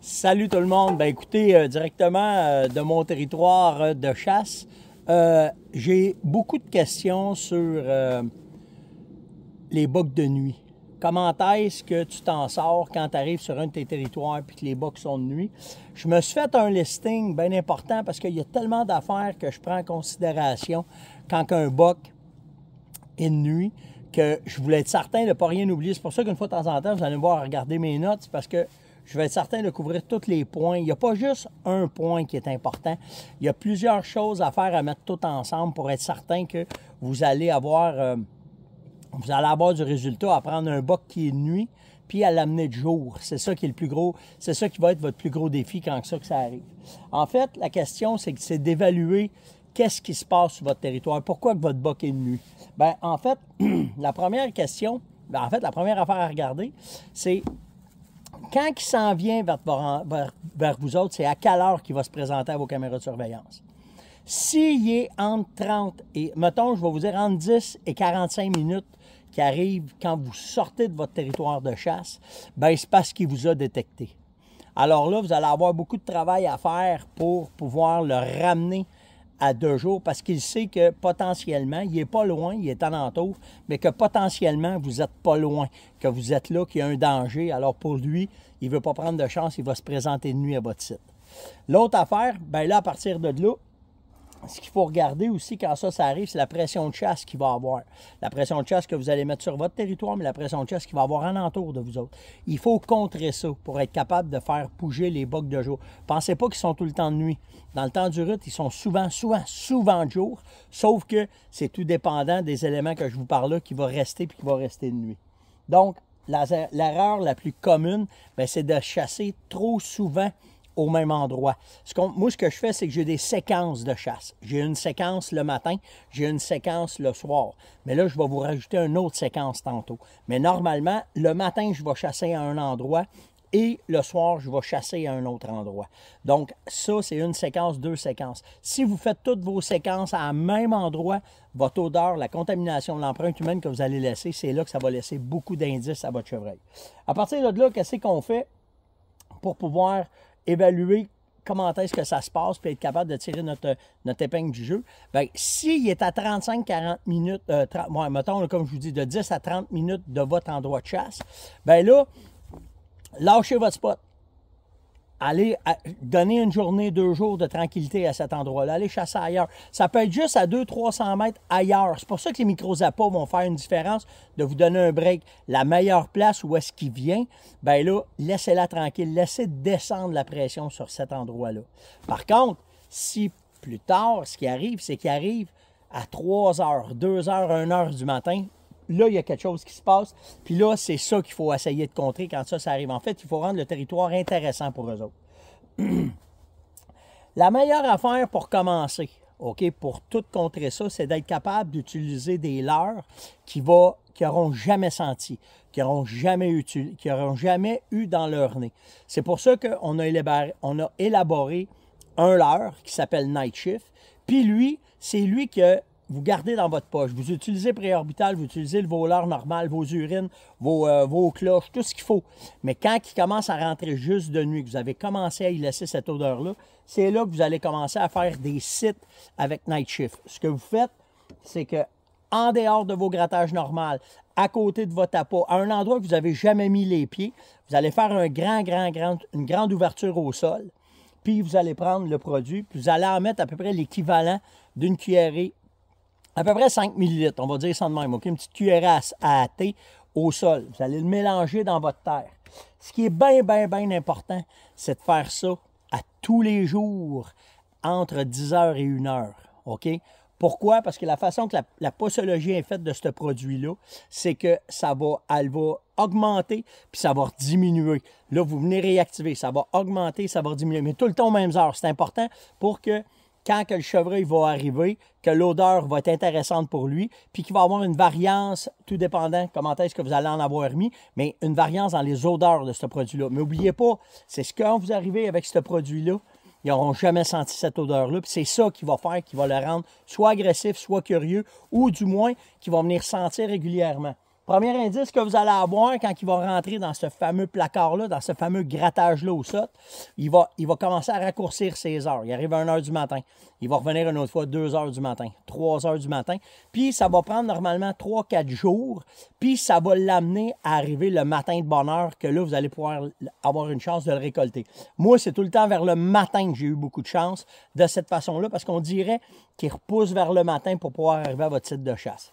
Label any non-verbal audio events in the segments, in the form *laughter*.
Salut tout le monde. Ben écoutez, euh, directement euh, de mon territoire euh, de chasse, j'ai beaucoup de questions sur les bocs de nuit. Comment est-ce que tu t'en sors quand tu arrives sur un de tes territoires et que les bocs sont de nuit? Je me suis fait un listing bien important parce qu'il y a tellement d'affaires que je prends en considération quand un boc est de nuit que je voulais être certain de ne pas rien oublier. C'est pour ça qu'une fois de temps en temps, vous allez me voir regarder mes notes parce que je vais être certain de couvrir tous les points. Il n'y a pas juste un point qui est important. Il y a plusieurs choses à faire, à mettre tout ensemble pour être certain que vous allez avoir, euh, vous allez avoir du résultat à prendre un boc qui est nuit puis à l'amener de jour. C'est ça qui est le plus gros, c'est ça qui va être votre plus gros défi quand ça, que ça arrive. En fait, la question, c'est que c'est d'évaluer qu'est-ce qui se passe sur votre territoire, pourquoi que votre boc est nuit. Ben, en fait, *clears throat* la première question, ben, en fait, la première affaire à regarder, c'est quand il s'en vient vers, vous autres, c'est à quelle heure qu'il va se présenter à vos caméras de surveillance. S'il est entre 30 et, mettons, je vais vous dire entre 10 et 45 minutes qui arrive quand vous sortez de votre territoire de chasse, ben c'est parce qu'il vous a détecté. Alors là, vous allez avoir beaucoup de travail à faire pour pouvoir le ramener à deux jours parce qu'il sait que potentiellement, il n'est pas loin, il est entour, mais que potentiellement, vous n'êtes pas loin, que vous êtes là, qu'il y a un danger. Alors pour lui, il ne veut pas prendre de chance, il va se présenter de nuit à votre site. L'autre affaire, ben là, à partir de là, ce qu'il faut regarder aussi quand ça, ça arrive, c'est la pression de chasse qu'il va avoir. La pression de chasse que vous allez mettre sur votre territoire, mais la pression de chasse qu'il va avoir en entour de vous autres. Il faut contrer ça pour être capable de faire bouger les bocs de jour. Pensez pas qu'ils sont tout le temps de nuit. Dans le temps du rut, ils sont souvent, souvent, souvent de jour, sauf que c'est tout dépendant des éléments que je vous parle là qui va rester puis qui va rester de nuit. Donc, l'erreur la plus commune, ben, c'est de chasser trop souvent au même endroit. moi, ce que je fais, c'est que j'ai des séquences de chasse. J'ai une séquence le matin, j'ai une séquence le soir. Mais là, je vais vous rajouter une autre séquence tantôt. Mais normalement, le matin, je vais chasser à un endroit et le soir, je vais chasser à un autre endroit. Donc, ça, c'est une séquence, deux séquences. Si vous faites toutes vos séquences à un même endroit, votre odeur, la contamination, de l'empreinte humaine que vous allez laisser, c'est là que ça va laisser beaucoup d'indices à votre chevreuil. À partir de là, qu'est-ce qu'on fait pour pouvoir évaluer comment est-ce que ça se passe, puis être capable de tirer notre, notre épingle du jeu. Bien, s'il est à 35-40 minutes, euh, mettons, comme je vous dis, de 10 à 30 minutes de votre endroit de chasse, bien là, lâchez votre spot. Allez donner une journée, deux jours de tranquillité à cet endroit-là. Allez chasser ailleurs. Ça peut être juste à 200-300 mètres ailleurs. C'est pour ça que les micro-appâts vont faire une différence de vous donner un break. La meilleure place où est-ce qu'il vient, ben là, laissez-la tranquille. Laissez descendre la pression sur cet endroit-là. Par contre, si plus tard, ce qui arrive, c'est qu'il arrive à 3 heures, 2 heures, 1 heure du matin, là, il y a quelque chose qui se passe. Puis là, c'est ça qu'il faut essayer de contrer quand ça, ça arrive. En fait, il faut rendre le territoire intéressant pour eux autres. *clears throat* La meilleure affaire pour commencer, OK, pour tout contrer ça, c'est d'être capable d'utiliser des leurres qui va qui n'auront jamais senti, qui n'auront jamais, eu, qui auront jamais eu dans leur nez. C'est pour ça qu'on a élaboré, a élaboré un leurre qui s'appelle Night Shift. Puis lui, c'est lui qui a vous gardez dans votre poche. Vous utilisez préorbital, vous utilisez le voleur normal, vos urines, euh, vos, cloches, tout ce qu'il faut. Mais quand il commence à rentrer juste de nuit, que vous avez commencé à y laisser cette odeur-là, c'est là que vous allez commencer à faire des sites avec Night Shift. Ce que vous faites, c'est que en dehors de vos grattages normaux, à côté de votre appât, à un endroit que vous n'avez jamais mis les pieds, vous allez faire un grand, grand, grand, une grande ouverture au sol, puis vous allez prendre le produit, puis vous allez en mettre à peu près l'équivalent d'une cuillerée à peu près 5 ml, on va dire sans de même, une petite cuirasse à, thé au sol. Vous allez le mélanger dans votre terre. Ce qui est bien, bien, bien important, c'est de faire ça à tous les jours entre 10h et 1h. OK? Pourquoi? Parce que la façon que la, la postologie est faite de ce produit-là, c'est que ça va, va augmenter, puis ça va diminuer. Là, vous venez réactiver, ça va augmenter, ça va diminuer, mais tout le temps aux mêmes heures. C'est important pour que quand que le chevreuil va arriver, que l'odeur va être intéressante pour lui, puis qu'il va avoir une variance, tout dépendant comment est-ce que vous allez en avoir mis, mais une variance dans les odeurs de ce produit-là. Mais n'oubliez pas, c'est ce que quand vous arrivez avec ce produit-là, ils n'auront jamais senti cette odeur-là. Puis c'est ça qui va faire, qui va le rendre soit agressif, soit curieux, ou du moins qui va venir sentir régulièrement. Premier indice que vous allez avoir quand il va rentrer dans ce fameux placard-là, dans ce fameux grattage-là au il va, il va commencer à raccourcir ses heures. Il arrive à 1 h du matin. Il va revenir une autre fois 2 h du matin, 3 h du matin. Puis ça va prendre normalement 3-4 jours. Puis ça va l'amener à arriver le matin de bonne heure que là, vous allez pouvoir avoir une chance de le récolter. Moi, c'est tout le temps vers le matin que j'ai eu beaucoup de chance de cette façon-là parce qu'on dirait qu'il repousse vers le matin pour pouvoir arriver à votre site de chasse.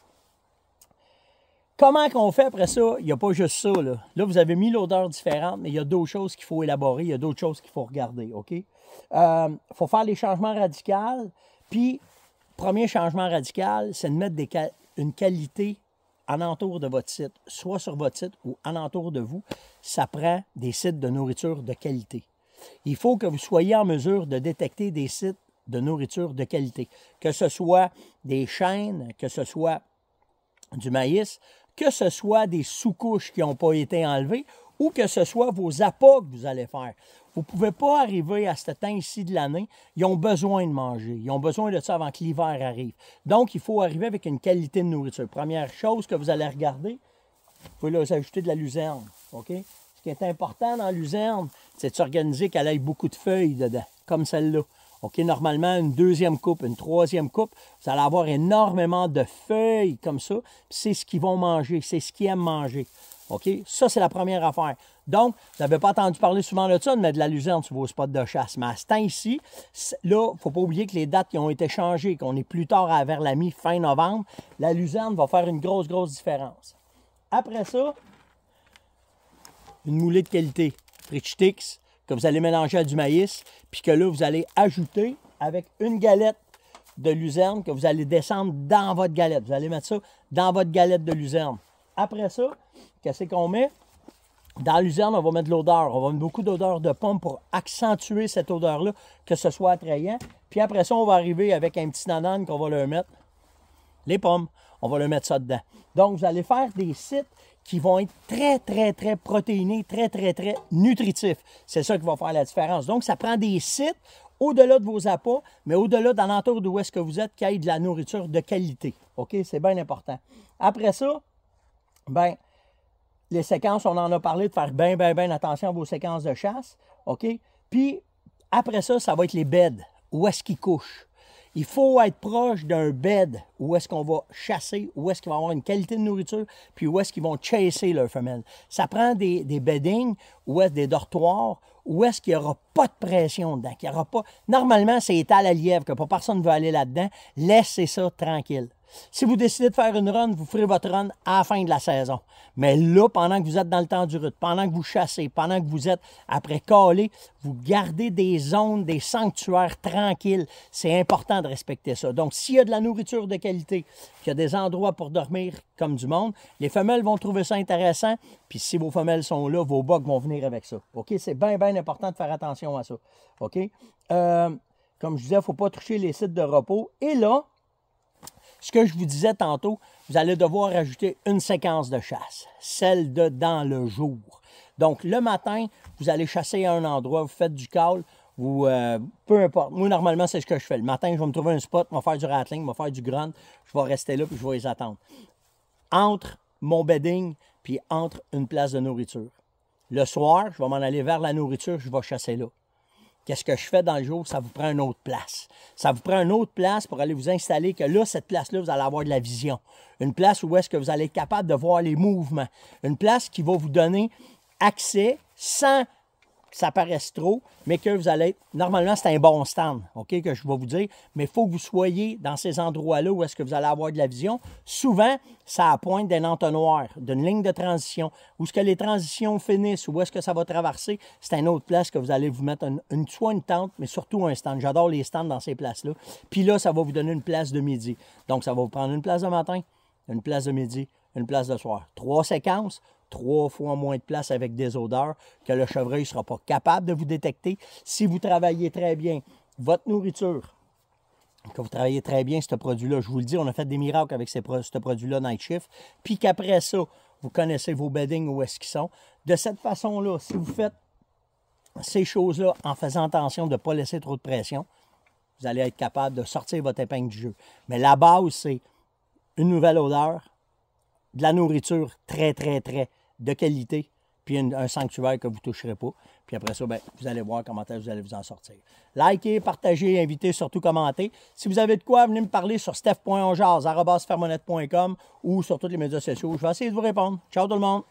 Comment qu'on fait après ça? Il n'y a pas juste ça. Là, vous avez mis l'odeur différente, mais il y a d'autres choses qu'il faut élaborer, il y a d'autres choses qu'il faut regarder. OK? Il euh, faut faire les changements radicaux. Puis, premier changement radical, c'est de mettre une qualité en entour de votre site, soit sur votre site ou en entour de vous. Ça prend des sites de nourriture de qualité. Il faut que vous soyez en mesure de détecter des sites de nourriture de qualité, que ce soit des chaînes, que ce soit du maïs, que ce soit des sous-couches qui n'ont pas été enlevées ou que ce soit vos appâts que vous allez faire. Vous ne pouvez pas arriver à ce temps-ci de l'année. Ils ont besoin de manger. Ils ont besoin de ça avant que l'hiver arrive. Donc, il faut arriver avec une qualité de nourriture. Première chose que vous allez regarder, vous pouvez ajouter de la luzerne. OK? Ce qui est important dans la luzerne, c'est de s'organiser qu'elle ait beaucoup de feuilles dedans, comme celle-là. OK, normalement, une deuxième coupe, une troisième coupe, vous allez avoir énormément de feuilles comme ça. C'est ce qu'ils vont manger, c'est ce qu'ils aiment manger. OK? Ça, c'est la première affaire. Donc, vous n'avez pas entendu parler souvent de ça, de mettre de la luzerne sur vos spots de chasse. Mais à ce temps-ci, là, il ne faut pas oublier que les dates qui ont été changées, qu'on est plus tard à, vers la mi-fin novembre, la luzerne va faire une grosse, grosse différence. Après ça, une moulée de qualité. Fritch Tix, que vous allez mélanger à du maïs, puis que là, vous allez ajouter avec une galette de luzerne que vous allez descendre dans votre galette. Vous allez mettre ça dans votre galette de luzerne. Après ça, qu'est-ce qu'on met? Dans la luzerne, on va mettre de l'odeur. On va mettre beaucoup d'odeur de pomme pour accentuer cette odeur-là, que ce soit attrayant. Puis après ça, on va arriver avec un petit nanane qu'on va le mettre. Les pommes, on va le mettre ça dedans. Donc, vous allez faire des sites qui vont être très, très, très protéinés, très, très, très nutritifs. C'est ça qui va faire la différence. Donc, ça prend des sites au-delà de vos appâts, mais au-delà d'alentour d'où est-ce que vous êtes, qui aillent de la nourriture de qualité. OK? C'est bien important. Après ça, ben les séquences, on en a parlé, de faire bien, bien, bien attention à vos séquences de chasse. OK? Puis, après ça, ça va être les beds. Où est-ce qu'ils couchent? Il faut être proche d'un bed où est-ce qu'on va chasser, où est-ce qu'il va avoir une qualité de nourriture, puis où est-ce qu'ils vont chasser leurs femelles. Ça prend des, beddings, où est-ce des dortoirs, où est-ce qu'il n'y aura pas de pression dedans, qu'il y aura pas... Normalement, c'est état à lièvre, que pas personne ne veut aller là-dedans. Laissez ça tranquille. Si vous décidez de faire une run, vous ferez votre run à la fin de la saison. Mais là, pendant que vous êtes dans le temps du rut, pendant que vous chassez, pendant que vous êtes après calé, vous gardez des zones, des sanctuaires tranquilles. C'est important de respecter ça. Donc, s'il y a de la nourriture de qualité, qu'il y a des endroits pour dormir comme du monde, les femelles vont trouver ça intéressant. Puis si vos femelles sont là, vos bugs vont venir avec ça. OK? C'est bien, bien important de faire attention à ça. OK? Euh, comme je disais, il ne faut pas toucher les sites de repos. Et là, ce que je vous disais tantôt, vous allez devoir ajouter une séquence de chasse, celle de dans le jour. Donc, le matin, vous allez chasser à un endroit, vous faites du call, vous, euh, peu importe. Moi, normalement, c'est ce que je fais. Le matin, je vais me trouver un spot, je vais faire du rattling, je vais faire du grunt, je vais rester là, puis je vais les attendre. Entre mon bedding, puis entre une place de nourriture. Le soir, je vais m'en aller vers la nourriture, je vais chasser là qu'est-ce que je fais dans le jour, ça vous prend une autre place. Ça vous prend une autre place pour aller vous installer, que là, cette place-là, vous allez avoir de la vision. Une place où est-ce que vous allez être capable de voir les mouvements. Une place qui va vous donner accès sans ça paraisse trop, mais que vous allez... Normalement, c'est un bon stand, OK, que je vais vous dire, mais il faut que vous soyez dans ces endroits-là où est-ce que vous allez avoir de la vision. Souvent, ça pointe d'un entonnoir, d'une ligne de transition. Où est-ce que les transitions finissent, où est-ce que ça va traverser, c'est une autre place que vous allez vous mettre soit une tente, mais surtout un stand. J'adore les stands dans ces places-là. Puis là, ça va vous donner une place de midi. Donc, ça va vous prendre une place de matin, une place de midi, une place de soir. Trois séquences, trois fois moins de place avec des odeurs que le chevreuil ne sera pas capable de vous détecter. Si vous travaillez très bien votre nourriture, que vous travaillez très bien ce produit-là, je vous le dis, on a fait des miracles avec ces, ce produit-là Night Shift, puis qu'après ça, vous connaissez vos beddings, où est-ce qu'ils sont. De cette façon-là, si vous faites ces choses-là en faisant attention de ne pas laisser trop de pression, vous allez être capable de sortir votre épingle du jeu. Mais la base, c'est une nouvelle odeur, de la nourriture très, très, très de qualité, puis un sanctuaire que vous ne toucherez pas. Puis après ça, ben, vous allez voir comment vous allez vous en sortir. Likez, partagez, invitez, surtout commentez. Si vous avez de quoi, venez me parler sur steph.onjaz.com ou sur toutes les médias sociaux. Je vais essayer de vous répondre. Ciao tout le monde!